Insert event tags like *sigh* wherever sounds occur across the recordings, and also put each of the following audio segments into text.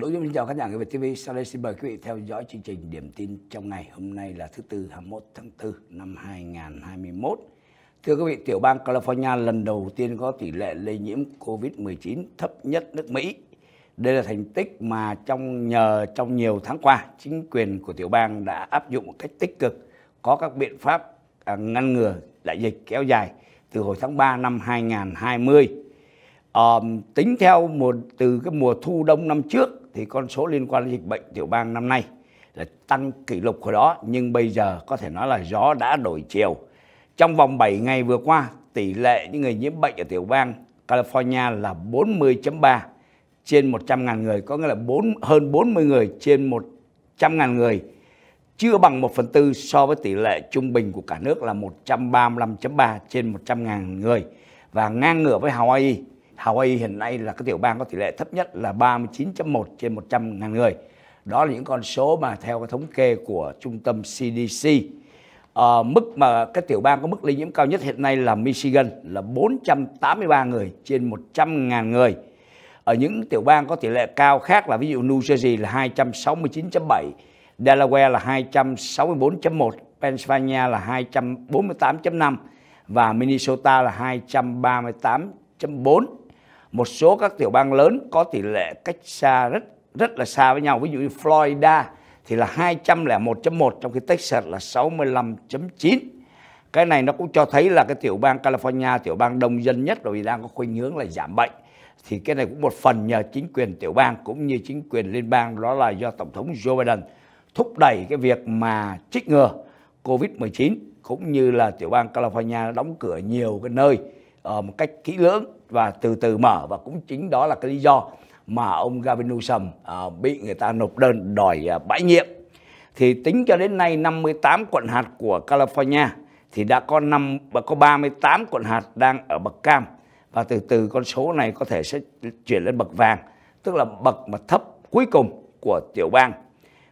Đỗ Dung xin chào khán giả người Việt TV. Sau đây xin mời quý vị theo dõi chương trình điểm tin trong ngày. Hôm nay là thứ tư 21 tháng 4 năm 2021. Thưa quý vị, tiểu bang California lần đầu tiên có tỷ lệ lây nhiễm COVID-19 thấp nhất nước Mỹ. Đây là thành tích mà trong nhờ trong nhiều tháng qua, chính quyền của tiểu bang đã áp dụng một cách tích cực có các biện pháp à, ngăn ngừa đại dịch kéo dài từ hồi tháng 3 năm 2020 um, à, tính theo một từ cái mùa thu đông năm trước thì con số liên quan đến dịch bệnh tiểu bang năm nay là tăng kỷ lục của đó nhưng bây giờ có thể nói là gió đã đổi chiều. Trong vòng 7 ngày vừa qua, tỷ lệ những người nhiễm bệnh ở tiểu bang California là 40.3 trên 100.000 người, có nghĩa là 4, hơn 40 người trên 100.000 người, chưa bằng 1 phần tư so với tỷ lệ trung bình của cả nước là 135.3 trên 100.000 người và ngang ngửa với Hawaii Hawaii hiện nay là cái tiểu bang có tỷ lệ thấp nhất là 39.1 trên 100 ngàn người. Đó là những con số mà theo cái thống kê của trung tâm CDC. À, ờ, mức mà cái tiểu bang có mức lây nhiễm cao nhất hiện nay là Michigan là 483 người trên 100 ngàn người. Ở những tiểu bang có tỷ lệ cao khác là ví dụ New Jersey là 269.7, Delaware là 264.1, Pennsylvania là 248.5 và Minnesota là 238.4 một số các tiểu bang lớn có tỷ lệ cách xa rất rất là xa với nhau ví dụ như Florida thì là 201.1 trong khi Texas là 65.9 cái này nó cũng cho thấy là cái tiểu bang California tiểu bang đông dân nhất rồi đang có khuynh hướng là giảm bệnh thì cái này cũng một phần nhờ chính quyền tiểu bang cũng như chính quyền liên bang đó là do tổng thống Joe Biden thúc đẩy cái việc mà trích ngừa Covid-19 cũng như là tiểu bang California đóng cửa nhiều cái nơi ờ, một cách kỹ lưỡng và từ từ mở và cũng chính đó là cái lý do mà ông Gavin Newsom à, bị người ta nộp đơn đòi à, bãi nhiệm. Thì tính cho đến nay 58 quận hạt của California thì đã có năm có 38 quận hạt đang ở bậc cam và từ từ con số này có thể sẽ chuyển lên bậc vàng, tức là bậc mà thấp cuối cùng của tiểu bang.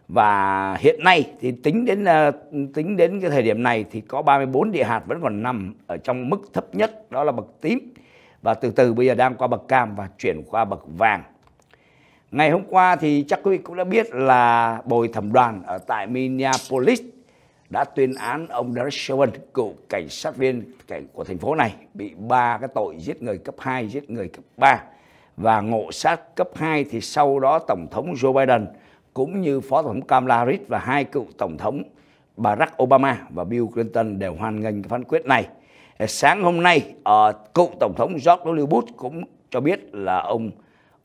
Và hiện nay thì tính đến à, tính đến cái thời điểm này thì có 34 địa hạt vẫn còn nằm ở trong mức thấp nhất đó là bậc tím và từ từ bây giờ đang qua bậc cam và chuyển qua bậc vàng. Ngày hôm qua thì chắc quý vị cũng đã biết là bồi thẩm đoàn ở tại Minneapolis đã tuyên án ông Derek Chauvin, cựu cảnh sát viên của thành phố này bị ba cái tội giết người cấp 2, giết người cấp 3 và ngộ sát cấp 2 thì sau đó tổng thống Joe Biden cũng như phó tổng thống Kamala Harris và hai cựu tổng thống Barack Obama và Bill Clinton đều hoan nghênh phán quyết này sáng hôm nay uh, cựu tổng thống George W. Bush cũng cho biết là ông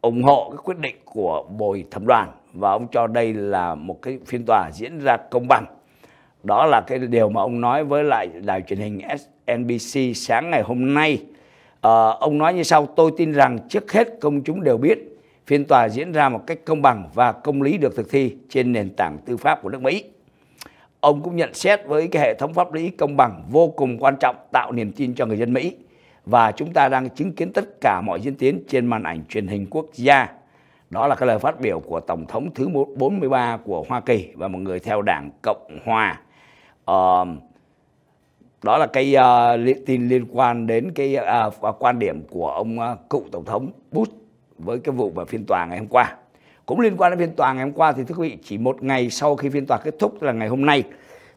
ủng hộ cái quyết định của bồi thẩm đoàn và ông cho đây là một cái phiên tòa diễn ra công bằng. Đó là cái điều mà ông nói với lại đài truyền hình NBC sáng ngày hôm nay. À, ông nói như sau, tôi tin rằng trước hết công chúng đều biết phiên tòa diễn ra một cách công bằng và công lý được thực thi trên nền tảng tư pháp của nước Mỹ ông cũng nhận xét với cái hệ thống pháp lý công bằng vô cùng quan trọng tạo niềm tin cho người dân Mỹ và chúng ta đang chứng kiến tất cả mọi diễn tiến trên màn ảnh truyền hình quốc gia. Đó là cái lời phát biểu của Tổng thống thứ 43 của Hoa Kỳ và một người theo đảng Cộng Hòa. Uh, đó là cái uh, li tin liên quan đến cái uh, quan điểm của ông uh, cựu Tổng thống Bush với cái vụ và phiên tòa ngày hôm qua cũng liên quan đến phiên tòa ngày hôm qua thì thưa quý vị chỉ một ngày sau khi phiên tòa kết thúc là ngày hôm nay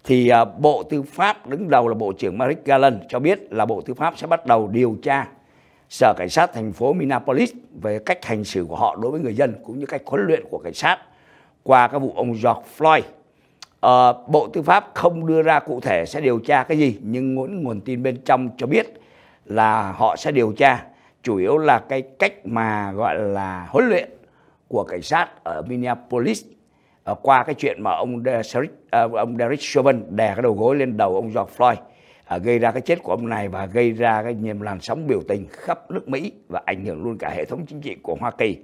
thì à, Bộ Tư pháp đứng đầu là Bộ trưởng Merrick Garland cho biết là Bộ Tư pháp sẽ bắt đầu điều tra Sở Cảnh sát thành phố Minneapolis về cách hành xử của họ đối với người dân cũng như cách huấn luyện của cảnh sát qua các vụ ông George Floyd. À, Bộ Tư pháp không đưa ra cụ thể sẽ điều tra cái gì nhưng nguồn nguồn tin bên trong cho biết là họ sẽ điều tra chủ yếu là cái cách mà gọi là huấn luyện của cảnh sát ở Minneapolis ờ, qua cái chuyện mà ông Derek, ờ, ông Derek Chauvin đè cái đầu gối lên đầu ông George Floyd ờ, gây ra cái chết của ông này và gây ra cái niềm làn sóng biểu tình khắp nước Mỹ và ảnh hưởng luôn cả hệ thống chính trị của Hoa Kỳ.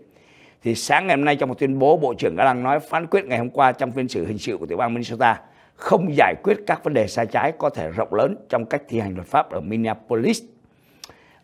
Thì sáng ngày hôm nay trong một tuyên bố, Bộ trưởng đã đang nói phán quyết ngày hôm qua trong phiên xử hình sự của tiểu bang Minnesota không giải quyết các vấn đề sai trái có thể rộng lớn trong cách thi hành luật pháp ở Minneapolis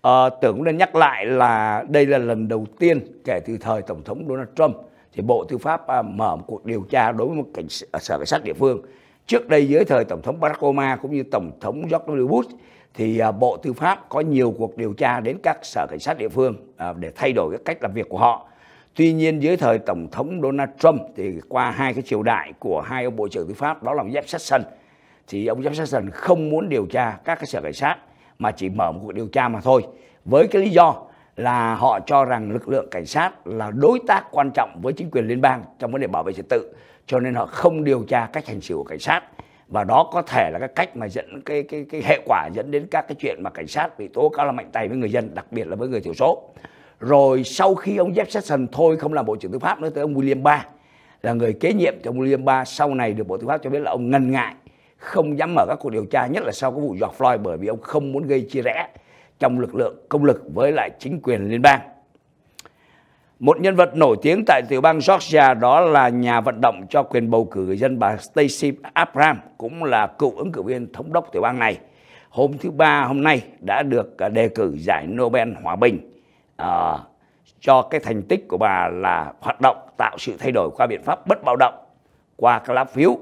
À, tưởng cũng nên nhắc lại là đây là lần đầu tiên kể từ thời Tổng thống Donald Trump thì Bộ Tư pháp à, mở một cuộc điều tra đối với một cảnh, à, sở cảnh sát địa phương. Trước đây dưới thời Tổng thống Barack Obama cũng như Tổng thống George W. Bush thì à, Bộ Tư pháp có nhiều cuộc điều tra đến các sở cảnh sát địa phương à, để thay đổi cái cách làm việc của họ. Tuy nhiên dưới thời Tổng thống Donald Trump thì qua hai cái triều đại của hai ông Bộ trưởng Tư pháp đó là Jeff Sessions thì ông Jeff Sessions không muốn điều tra các cái sở cảnh sát mà chỉ mở một cuộc điều tra mà thôi với cái lý do là họ cho rằng lực lượng cảnh sát là đối tác quan trọng với chính quyền liên bang trong vấn đề bảo vệ trật tự cho nên họ không điều tra cách hành xử của cảnh sát và đó có thể là cái cách mà dẫn cái cái cái hệ quả dẫn đến các cái chuyện mà cảnh sát bị tố cáo là mạnh tay với người dân đặc biệt là với người thiểu số rồi sau khi ông Jeff Sessions thôi không làm bộ trưởng tư pháp nữa tới ông William Barr là người kế nhiệm cho William Barr sau này được bộ tư pháp cho biết là ông ngần ngại không dám mở các cuộc điều tra nhất là sau cái vụ George Floyd bởi vì ông không muốn gây chia rẽ trong lực lượng công lực với lại chính quyền liên bang. Một nhân vật nổi tiếng tại tiểu bang Georgia đó là nhà vận động cho quyền bầu cử người dân bà Stacey Abrams cũng là cựu ứng cử viên thống đốc tiểu bang này. Hôm thứ ba hôm nay đã được à, đề cử giải Nobel Hòa Bình à, cho cái thành tích của bà là hoạt động tạo sự thay đổi qua biện pháp bất bạo động qua các lá phiếu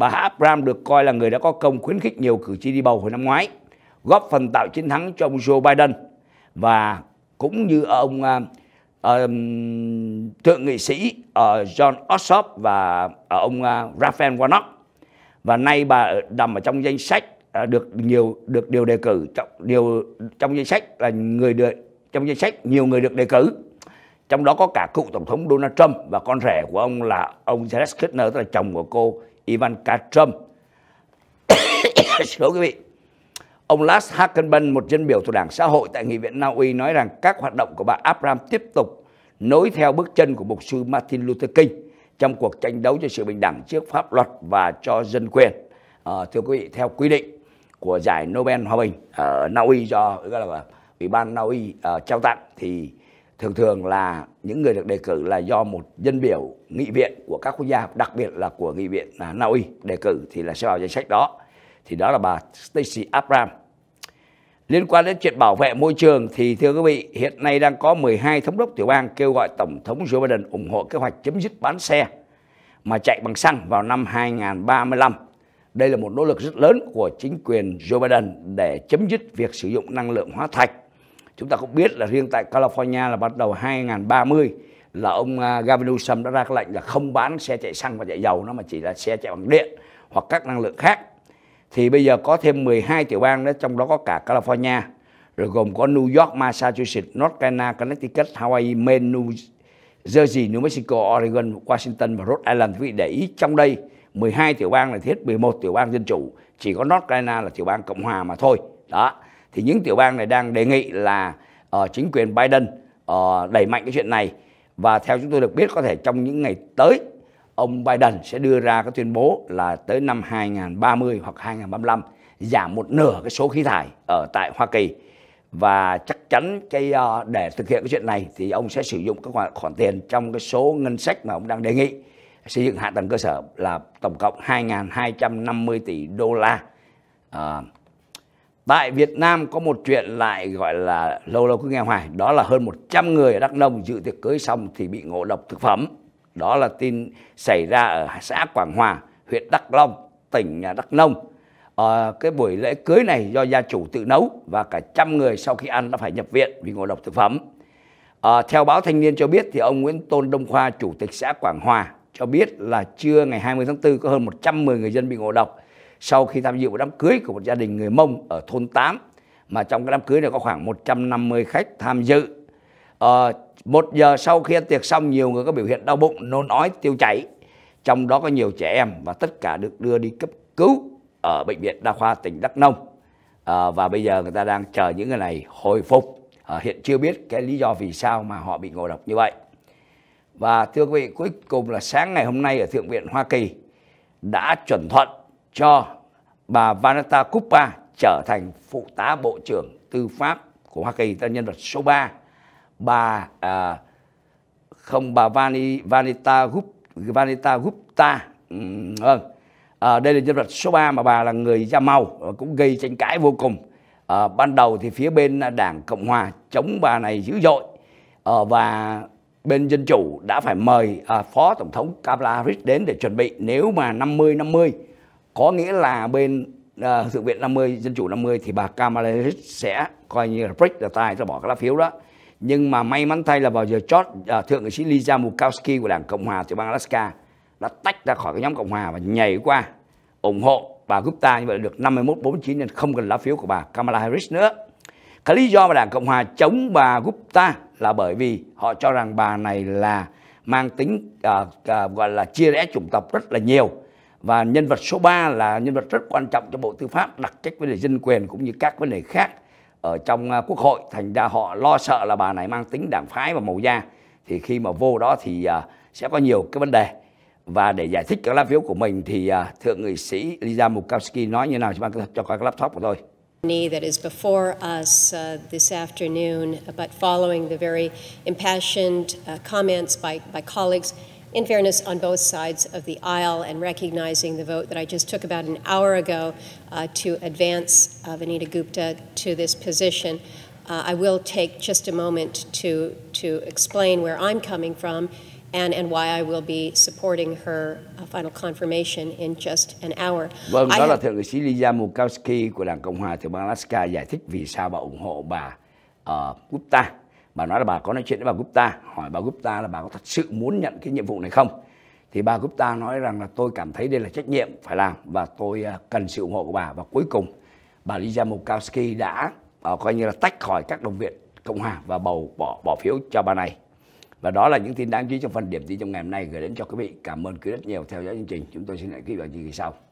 Bà Abraham được coi là người đã có công khuyến khích nhiều cử tri đi bầu hồi năm ngoái, góp phần tạo chiến thắng cho ông Joe Biden và cũng như ông uh, uh, thượng nghị sĩ uh, John Ossoff và uh, ông uh, Raphael Warnock. Và nay bà nằm ở trong danh sách uh, được nhiều được điều đề cử trong điều trong danh sách là người được trong danh sách nhiều người được đề cử trong đó có cả cựu tổng thống Donald Trump và con rể của ông là ông Jared Kushner tức là chồng của cô Ivanka Trump *coughs* xin lỗi quý vị ông Lars Hackenben một dân biểu thuộc đảng xã hội tại nghị viện Na Uy nói rằng các hoạt động của bà Abraham tiếp tục nối theo bước chân của mục sư Martin Luther King trong cuộc tranh đấu cho sự bình đẳng trước pháp luật và cho dân quyền à, thưa quý vị theo quy định của giải Nobel hòa bình ở Na Uy do gọi là ủy ban Na Uy uh, trao tặng thì thường thường là những người được đề cử là do một dân biểu nghị viện của các quốc gia đặc biệt là của nghị viện là Na Uy đề cử thì là sẽ vào danh sách đó thì đó là bà Stacey Abrams liên quan đến chuyện bảo vệ môi trường thì thưa quý vị hiện nay đang có 12 thống đốc tiểu bang kêu gọi tổng thống Joe Biden ủng hộ kế hoạch chấm dứt bán xe mà chạy bằng xăng vào năm 2035 đây là một nỗ lực rất lớn của chính quyền Joe Biden để chấm dứt việc sử dụng năng lượng hóa thạch Chúng ta cũng biết là riêng tại California là bắt đầu 2030 là ông à, Gavin Newsom đã ra cái lệnh là không bán xe chạy xăng và chạy dầu nó mà chỉ là xe chạy bằng điện hoặc các năng lượng khác. Thì bây giờ có thêm 12 tiểu bang đó trong đó có cả California rồi gồm có New York, Massachusetts, North Carolina, Connecticut, Hawaii, Maine, New Jersey, New Mexico, Oregon, Washington và Rhode Island. Quý vị để ý trong đây 12 tiểu bang là thiết 11 tiểu bang dân chủ, chỉ có North Carolina là tiểu bang cộng hòa mà thôi. Đó thì những tiểu bang này đang đề nghị là uh, chính quyền Biden uh, đẩy mạnh cái chuyện này và theo chúng tôi được biết có thể trong những ngày tới ông Biden sẽ đưa ra cái tuyên bố là tới năm 2030 hoặc 2035 giảm một nửa cái số khí thải ở tại Hoa Kỳ và chắc chắn cái uh, để thực hiện cái chuyện này thì ông sẽ sử dụng các khoản, tiền trong cái số ngân sách mà ông đang đề nghị xây dựng hạ tầng cơ sở là tổng cộng 2.250 tỷ đô la. Uh, Tại Việt Nam có một chuyện lại gọi là lâu lâu cứ nghe hoài, đó là hơn 100 người ở Đắk Nông dự tiệc cưới xong thì bị ngộ độc thực phẩm. Đó là tin xảy ra ở xã Quảng Hòa, huyện Đắk Long, tỉnh Đắk Nông. À, cái buổi lễ cưới này do gia chủ tự nấu và cả trăm người sau khi ăn đã phải nhập viện vì ngộ độc thực phẩm. À, theo báo Thanh niên cho biết thì ông Nguyễn Tôn Đông Khoa, chủ tịch xã Quảng Hòa cho biết là trưa ngày 20 tháng 4 có hơn 110 người dân bị ngộ độc sau khi tham dự một đám cưới của một gia đình người Mông ở thôn 8 mà trong cái đám cưới này có khoảng 150 khách tham dự. Ờ, một giờ sau khi ăn tiệc xong nhiều người có biểu hiện đau bụng, nôn ói, tiêu chảy. Trong đó có nhiều trẻ em và tất cả được đưa đi cấp cứu ở bệnh viện đa khoa tỉnh Đắk Nông. À, và bây giờ người ta đang chờ những người này hồi phục. À, hiện chưa biết cái lý do vì sao mà họ bị ngộ độc như vậy. Và thưa quý vị, cuối cùng là sáng ngày hôm nay ở Thượng viện Hoa Kỳ đã chuẩn thuận cho bà Vanita Kupa trở thành phụ tá bộ trưởng tư pháp của Hoa Kỳ là nhân vật số 3 bà à, không bà Vani, Vanita Gupta Vanita Gupta ừ, à, đây là nhân vật số 3 mà bà là người da màu cũng gây tranh cãi vô cùng à, ban đầu thì phía bên đảng cộng hòa chống bà này dữ dội à, và bên dân chủ đã phải mời à, phó tổng thống Kamala Harris đến để chuẩn bị nếu mà 50 50 có nghĩa là bên uh, Thượng viện 50, Dân chủ 50 thì bà Kamala Harris sẽ coi như là break the tie, là bỏ cái lá phiếu đó. Nhưng mà may mắn thay là vào giờ chót, uh, Thượng nghị sĩ Lisa Murkowski của Đảng Cộng hòa tiểu bang Alaska đã tách ra khỏi cái nhóm Cộng hòa và nhảy qua ủng hộ bà Gupta như vậy là được 51-49 nên không cần lá phiếu của bà Kamala Harris nữa. Cái lý do mà Đảng Cộng hòa chống bà Gupta là bởi vì họ cho rằng bà này là mang tính uh, uh, gọi là chia rẽ chủng tộc rất là nhiều và nhân vật số 3 là nhân vật rất quan trọng cho Bộ Tư pháp đặc trách vấn đề dân quyền cũng như các vấn đề khác ở trong à, Quốc hội thành ra họ lo sợ là bà này mang tính đảng phái và màu da thì khi mà vô đó thì à, sẽ có nhiều cái vấn đề và để giải thích các lá phiếu của mình thì à, thượng nghị sĩ Lisa Murkowski nói như nào cho các laptop của tôi that is before us uh, this afternoon, but following the very impassioned uh, comments by, by colleagues in fairness on both sides of the aisle and recognizing the vote that I just took about an hour ago uh, to advance uh, Vanita Gupta to this position. Uh, I will take just a moment to, to explain where I'm coming from and, and why I will be supporting her uh, final confirmation in just an hour. Vâng, đó I là Thượng nghị sĩ Liza Mukowski của Đảng Cộng hòa Tiểu Alaska giải thích vì sao bà ủng hộ bà uh, Gupta. bà nói là bà có nói chuyện với bà Gupta hỏi bà Gupta là bà có thật sự muốn nhận cái nhiệm vụ này không thì bà Gupta nói rằng là tôi cảm thấy đây là trách nhiệm phải làm và tôi à, cần sự ủng hộ của bà và cuối cùng bà Lisa Murkowski đã uh, coi như là tách khỏi các đồng viện Cộng hòa và bầu bỏ bỏ phiếu cho bà này và đó là những tin đáng chú ý trong phần điểm tin trong ngày hôm nay gửi đến cho quý vị cảm ơn quý rất nhiều theo dõi chương trình chúng tôi xin hẹn quý vị vào chương trình sau